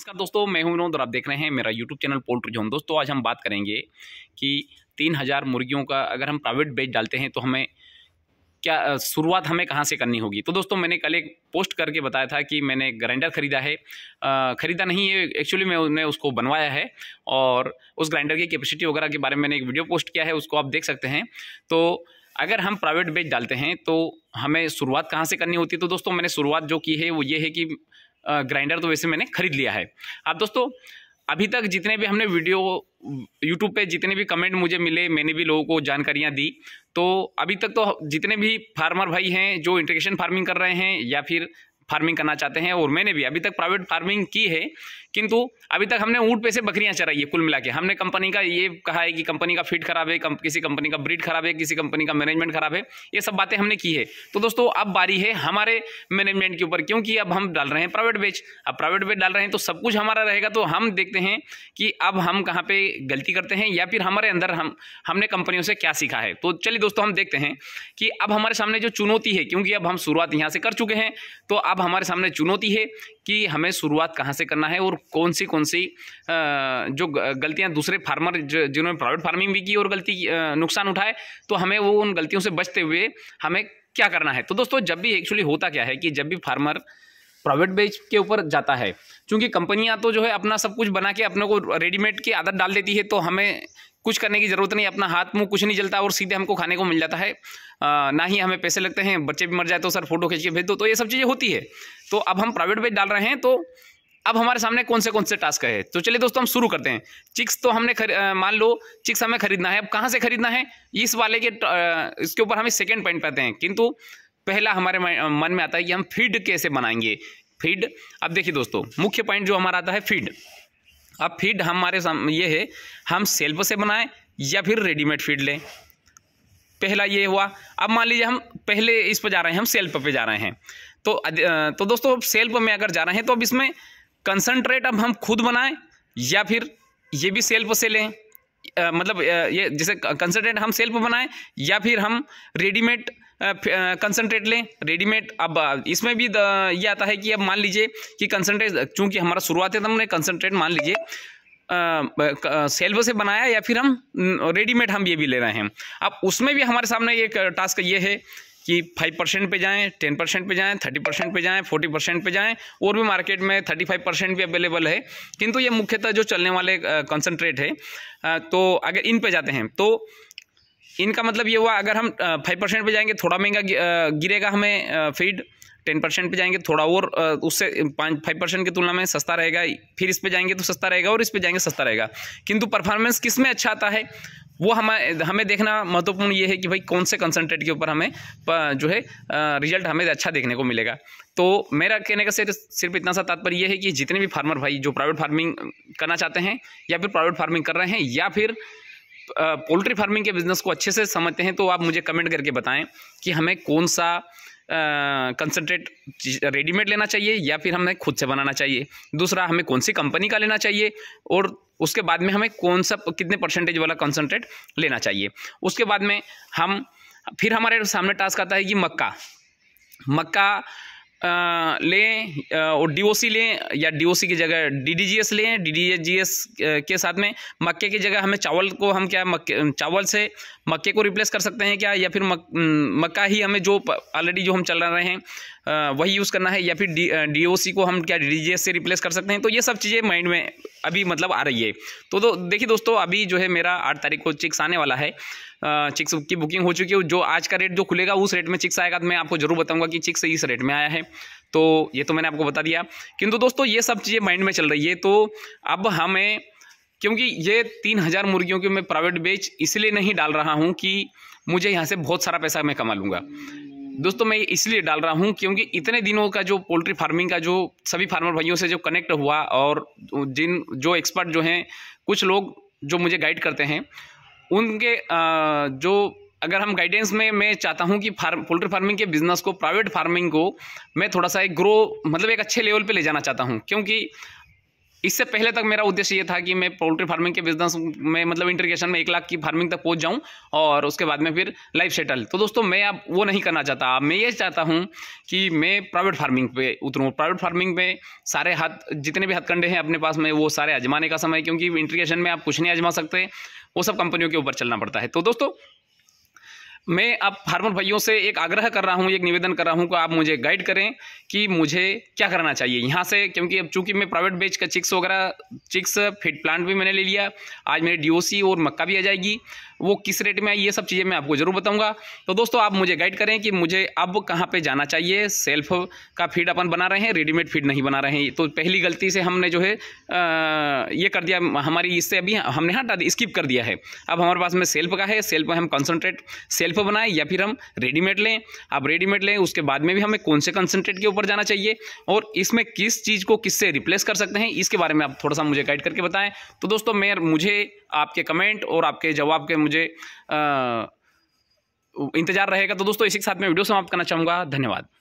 नमस्कार दोस्तों मैं हूं विनोद और आप देख रहे हैं मेरा यूट्यूब चैनल पोल्ट्री जोन दोस्तों आज हम बात करेंगे कि तीन हज़ार मुर्गियों का अगर हम प्राइवेट बेच डालते हैं तो हमें क्या शुरुआत हमें कहाँ से करनी होगी तो दोस्तों मैंने कल एक पोस्ट करके बताया था कि मैंने ग्राइंडर ख़रीदा है ख़रीदा नहीं है एक्चुअली मैंने उसको बनवाया है और उस ग्राइंडर की कैपेसिटी वगैरह के बारे में मैंने एक वीडियो पोस्ट किया है उसको आप देख सकते हैं तो अगर हम प्राइवेट बेच डालते हैं तो हमें शुरुआत कहाँ से करनी होती है तो दोस्तों मैंने शुरुआत जो की है वो ये है कि ग्राइंडर तो वैसे मैंने खरीद लिया है आप दोस्तों अभी तक जितने भी हमने वीडियो यूट्यूब पे जितने भी कमेंट मुझे मिले मैंने भी लोगों को जानकारियाँ दी तो अभी तक तो जितने भी फार्मर भाई हैं जो इंटीग्रेशन फार्मिंग कर रहे हैं या फिर फार्मिंग करना चाहते हैं और मैंने भी अभी तक प्राइवेट फार्मिंग की है किंतु अभी तक हमने ऊँट पे से बकरियाँ चराई है कुल मिला के हमने कंपनी का ये कहा है कि कंपनी का फीड खराब है कम, किसी कंपनी का ब्रीड खराब है किसी कंपनी का मैनेजमेंट खराब है ये सब बातें हमने की है तो दोस्तों अब बारी है हमारे मैनेजमेंट के ऊपर क्योंकि अब हम डाल रहे हैं प्राइवेट बेच अब प्राइवेट बेच डाल रहे हैं तो सब कुछ हमारा रहेगा तो हम देखते हैं कि अब हम कहाँ पर गलती करते हैं या फिर हमारे अंदर हम हमने कंपनियों से क्या सीखा है तो चलिए दोस्तों हम देखते हैं कि अब हमारे सामने जो चुनौती है क्योंकि अब हम शुरुआत यहाँ से कर चुके हैं तो अब अब हमारे सामने चुनौती है कि हमें शुरुआत कहाँ से करना है और कौन सी कौन सी जो गलतियाँ दूसरे फार्मर जिन्होंने प्राइवेट फार्मिंग भी की और गलती नुकसान उठाए तो हमें वो उन गलतियों से बचते हुए हमें क्या करना है तो दोस्तों जब भी एक्चुअली होता क्या है कि जब भी फार्मर प्राइवेट बेच के ऊपर जाता है क्योंकि कंपनियां तो जो है अपना सब कुछ बना के अपने को रेडीमेड की आदत डाल देती है तो हमें कुछ करने की ज़रूरत नहीं अपना हाथ मुंह कुछ नहीं जलता और सीधे हमको खाने को मिल जाता है आ, ना ही हमें पैसे लगते हैं बच्चे भी मर जाए तो सर फोटो खींच के भेज दो तो ये सब चीज़ें होती है तो अब हम प्राइवेट बेच डाल रहे हैं तो अब हमारे सामने कौन से कौन से टास्क है तो चलिए दोस्तों हम शुरू करते हैं चिक्स तो हमने मान लो चिक्स हमें खरीदना है अब कहाँ से खरीदना है इस वाले के इसके ऊपर हमें सेकेंड पॉइंट पाते हैं किंतु पहला हमारे मन में आता है कि हम फीड कैसे बनाएंगे फीड अब देखिए दोस्तों मुख्य पॉइंट जो हमारा आता है फीड अब फीड हमारे ये है हम सेल्फ से बनाएं या फिर रेडीमेड फीड लें पहला ये हुआ अब मान लीजिए हम पहले इस पर जा रहे हैं हम सेल्फ पे जा रहे हैं तो तो दोस्तों अब सेल्फ में अगर जा रहे हैं तो अब इसमें कंसनट्रेट अब हम खुद बनाएं या फिर ये भी सेल्फ से लें मतलब ये जैसे कंसनट्रेट हम सेल्फ बनाएं या फिर हम रेडीमेड कंसनट्रेट लें रेडीमेड अब इसमें भी ये आता है कि अब मान लीजिए कि कंसनट्रेट चूंकि हमारा शुरुआत है तो हमने कंसनट्रेट मान लीजिए सेल्व से बनाया या फिर हम रेडीमेड हम ये भी ले रहे हैं अब उसमें भी हमारे सामने एक टास्क ये है कि फाइव परसेंट पे जाएँ टेन परसेंट पे जाएँ थर्टी परसेंट पे जाएँ फोर्टी परसेंट पे जाएँ और भी मार्केट में थर्टी फाइव परसेंट भी अवेलेबल है किंतु ये मुख्यतः जो चलने वाले कंसनट्रेट है तो अगर इन पे जाते हैं तो इनका मतलब ये हुआ अगर हम फाइव परसेंट पर जाएंगे थोड़ा महंगा गिरेगा हमें फीड टेन परसेंट पर जाएंगे थोड़ा और उससे पाँच फाइव परसेंट की तुलना में सस्ता रहेगा फिर इस पर जाएंगे तो सस्ता रहेगा और इस पर जाएंगे सस्ता रहेगा किंतु परफॉर्मेंस किस में अच्छा आता है वो हमें हमें देखना महत्वपूर्ण ये है कि भाई कौन से कंसनट्रेट के ऊपर हमें जो है रिजल्ट हमें अच्छा देखने को मिलेगा तो मेरा कहने का सिर्फ सिर्फ इतना सा तात्पर्य यह है कि जितने भी फार्मर भाई जो प्राइवेट फार्मिंग करना चाहते हैं या फिर प्राइवेट फार्मिंग कर रहे हैं या फिर पोल्ट्री फार्मिंग के बिज़नेस को अच्छे से समझते हैं तो आप मुझे कमेंट करके बताएं कि हमें कौन सा कंसनट्रेट रेडीमेड लेना चाहिए या फिर हमें खुद से बनाना चाहिए दूसरा हमें कौन सी कंपनी का लेना चाहिए और उसके बाद में हमें कौन सा कितने परसेंटेज वाला कंसनट्रेट लेना चाहिए उसके बाद में हम फिर हमारे सामने टास्क आता है कि मक्का मक्का लें और डीओसी लें या डीओसी की जगह डीडीजीएस लें डीडीजीएस के साथ में मक्के की जगह हमें चावल को हम क्या मक्के चावल से मक्के को रिप्लेस कर सकते हैं क्या या फिर मक, मक्का ही हमें जो ऑलरेडी जो हम चल रहे हैं वही यूज़ करना है या फिर डी डीओसी को हम क्या डीडीजीएस से रिप्लेस कर सकते हैं तो ये सब चीज़ें माइंड में अभी मतलब आ रही है तो, दो तो देखिए दोस्तों अभी जो है मेरा आठ तारीख को चिक्स आने वाला है चिक्स की बुकिंग हो चुकी है जो आज का रेट जो खुलेगा उस रेट में चिक्स आएगा तो मैं आपको जरूर बताऊंगा कि चिक्स इस रेट में आया है तो ये तो मैंने आपको बता दिया किंतु दोस्तों ये सब चीज़ें माइंड में चल रही है तो अब हमें क्योंकि ये तीन हज़ार मुर्गियों के मैं प्राइवेट बेच इसलिए नहीं डाल रहा हूँ कि मुझे यहाँ से बहुत सारा पैसा मैं कमा लूँगा दोस्तों मैं इसलिए डाल रहा हूँ क्योंकि इतने दिनों का जो पोल्ट्री फार्मिंग का जो सभी फार्मर भाइयों से जो कनेक्ट हुआ और जिन जो एक्सपर्ट जो हैं कुछ लोग जो मुझे गाइड करते हैं उनके जो अगर हम गाइडेंस में मैं चाहता हूं कि फार्म पोल्ट्री फार्मिंग के बिजनेस को प्राइवेट फार्मिंग को मैं थोड़ा सा एक ग्रो मतलब एक अच्छे लेवल पे ले जाना चाहता हूं क्योंकि इससे पहले तक मेरा उद्देश्य ये था कि मैं पोल्ट्री फार्मिंग के बिजनेस में मतलब इंटरग्रेशन में एक लाख की फार्मिंग तक पहुंच जाऊं और उसके बाद में फिर लाइफ सेटल तो दोस्तों मैं अब वो नहीं करना चाहता मैं ये चाहता हूं कि मैं प्राइवेट फार्मिंग पे उतरूं प्राइवेट फार्मिंग में सारे हाथ जितने भी हथकंडे हैं अपने पास में वो सारे आजमाने का समय क्योंकि इंटरग्रेशन में आप कुछ नहीं आजमा सकते वो सब कंपनियों के ऊपर चलना पड़ता है तो दोस्तों मैं आप फार्मर भाइयों से एक आग्रह कर रहा हूँ एक निवेदन कर रहा हूँ कि आप मुझे गाइड करें कि मुझे क्या करना चाहिए यहाँ से क्योंकि अब चूंकि मैं प्राइवेट बेच का चिक्स वगैरह चिक्स फिट प्लांट भी मैंने ले लिया आज मेरी डी और मक्का भी आ जाएगी वो किस रेट में आई ये सब चीज़ें मैं आपको ज़रूर बताऊँगा तो दोस्तों आप मुझे गाइड करें कि मुझे अब कहाँ पर जाना चाहिए सेल्फ का फीड अपन बना रहे हैं रेडीमेड फीड नहीं बना रहे हैं तो पहली गलती से हमने जो है ये कर दिया हमारी इससे अभी हमने हटा हाँ, दी स्किप कर दिया है अब हमारे पास में सेल्फ का है सेल्फ में हम कंसनट्रेट सेल्फ बनाएं या फिर हम रेडीमेड लें आप रेडीमेड लें उसके बाद में भी हमें कौन से कंसनट्रेट के ऊपर जाना चाहिए और इसमें किस चीज़ को किससे रिप्लेस कर सकते हैं इसके बारे में आप थोड़ा सा मुझे गाइड करके बताएं तो दोस्तों मैं मुझे आपके कमेंट और आपके जवाब के मुझे इंतज़ार रहेगा तो दोस्तों इसी के साथ मैं वीडियो समाप्त करना चाहूँगा धन्यवाद